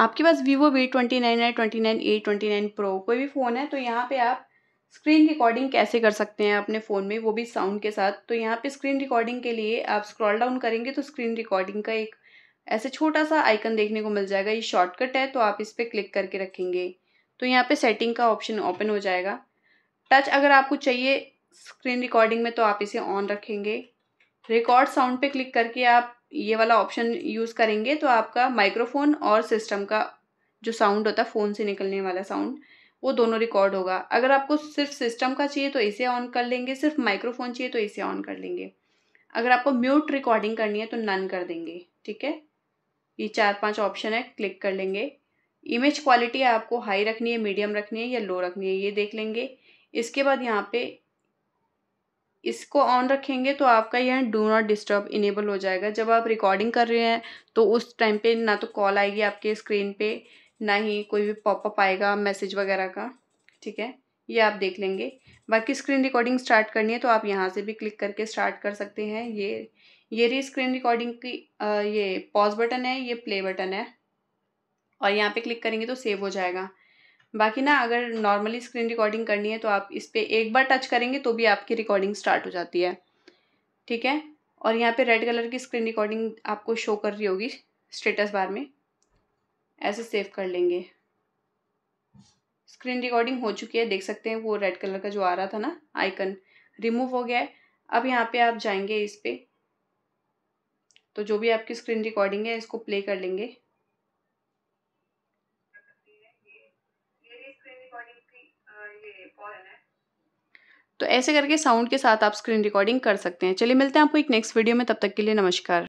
आपके पास Vivo V twenty nine है twenty nine A twenty nine pro कोई भी फ़ोन है तो यहाँ पे आप स्क्रीन रिकॉर्डिंग कैसे कर सकते हैं अपने फ़ोन में वो भी साउंड के साथ तो यहाँ पे स्क्रीन रिकॉर्डिंग के लिए आप स्क्रॉल डाउन करेंगे तो स्क्रीन रिकॉर्डिंग का एक ऐसे छोटा सा आइकन देखने को मिल जाएगा ये शॉर्टकट है तो आप इस पर क्लिक करके रखेंगे तो यहाँ पर सेटिंग का ऑप्शन ओपन हो जाएगा टच अगर आपको चाहिए स्क्रीन रिकॉर्डिंग में तो आप इसे ऑन रखेंगे रिकॉर्ड साउंड पे क्लिक करके आप ये वाला ऑप्शन यूज़ करेंगे तो आपका माइक्रोफोन और सिस्टम का जो साउंड होता है फ़ोन से निकलने वाला साउंड वो दोनों रिकॉर्ड होगा अगर आपको सिर्फ सिस्टम का चाहिए तो इसे ऑन कर लेंगे सिर्फ माइक्रोफोन चाहिए तो इसे ऑन कर लेंगे अगर आपको म्यूट रिकॉर्डिंग करनी है तो नन कर देंगे ठीक है ये चार पांच ऑप्शन है क्लिक कर लेंगे इमेज क्वालिटी आपको हाई रखनी है मीडियम रखनी है या लो रखनी है ये देख लेंगे इसके बाद यहाँ पे इसको ऑन रखेंगे तो आपका यह डू नॉट डिस्टर्ब इनेबल हो जाएगा जब आप रिकॉर्डिंग कर रहे हैं तो उस टाइम पे ना तो कॉल आएगी आपके स्क्रीन पे ना ही कोई भी पॉपअप आएगा मैसेज वगैरह का ठीक है ये आप देख लेंगे बाकी स्क्रीन रिकॉर्डिंग स्टार्ट करनी है तो आप यहाँ से भी क्लिक करके स्टार्ट कर सकते हैं ये ये रही स्क्रीन रिकॉर्डिंग की आ, ये पॉज बटन है ये प्ले बटन है और यहाँ पे क्लिक करेंगे तो सेव हो जाएगा बाकी ना अगर नॉर्मली स्क्रीन रिकॉर्डिंग करनी है तो आप इस पर एक बार टच करेंगे तो भी आपकी रिकॉर्डिंग स्टार्ट हो जाती है ठीक है और यहाँ पे रेड कलर की स्क्रीन रिकॉर्डिंग आपको शो कर रही होगी स्टेटस बार में ऐसे सेव कर लेंगे स्क्रीन रिकॉर्डिंग हो चुकी है देख सकते हैं वो रेड कलर का जो आ रहा था ना आइकन रिमूव हो गया है अब यहाँ पे आप जाएंगे इस पर तो जो भी आपकी स्क्रीन रिकॉर्डिंग है इसको प्ले कर लेंगे तो ऐसे करके साउंड के साथ आप स्क्रीन रिकॉर्डिंग कर सकते हैं चलिए मिलते हैं आपको एक नेक्स्ट वीडियो में तब तक के लिए नमस्कार